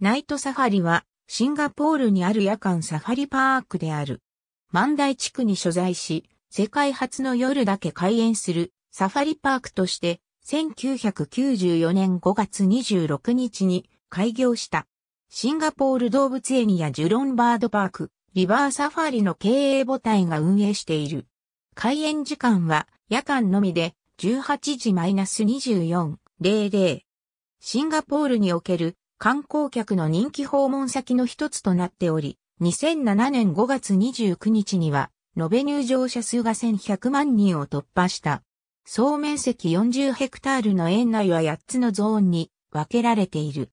ナイトサファリは、シンガポールにある夜間サファリパークである。万代地区に所在し、世界初の夜だけ開園するサファリパークとして、1994年5月26日に開業した。シンガポール動物園やジュロンバードパーク、リバーサファリの経営母体が運営している。開園時間は夜間のみで18時 -2400。シンガポールにおける観光客の人気訪問先の一つとなっており、2007年5月29日には、延べ入場者数が1100万人を突破した。総面積40ヘクタールの園内は8つのゾーンに分けられている。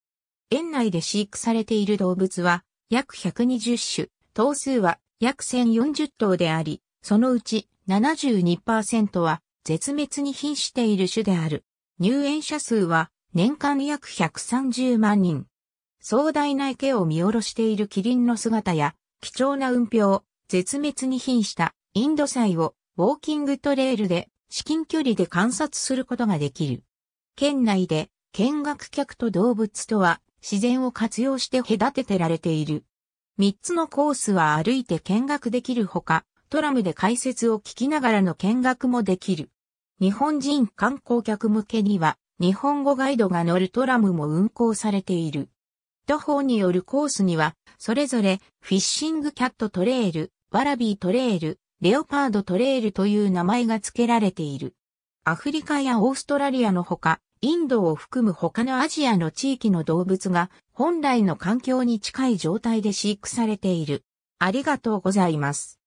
園内で飼育されている動物は約120種、頭数は約1040頭であり、そのうち72%は絶滅に瀕している種である。入園者数は年間約130万人。壮大な池を見下ろしているキリンの姿や、貴重な運氷、絶滅に瀕したインドサをウォーキングトレイルで至近距離で観察することができる。県内で見学客と動物とは自然を活用して隔ててられている。3つのコースは歩いて見学できるほか、トラムで解説を聞きながらの見学もできる。日本人観光客向けには日本語ガイドが乗るトラムも運行されている。徒歩によるコースには、それぞれ、フィッシングキャットトレール、ワラビートレール、レオパードトレールという名前が付けられている。アフリカやオーストラリアのほか、インドを含む他のアジアの地域の動物が本来の環境に近い状態で飼育されている。ありがとうございます。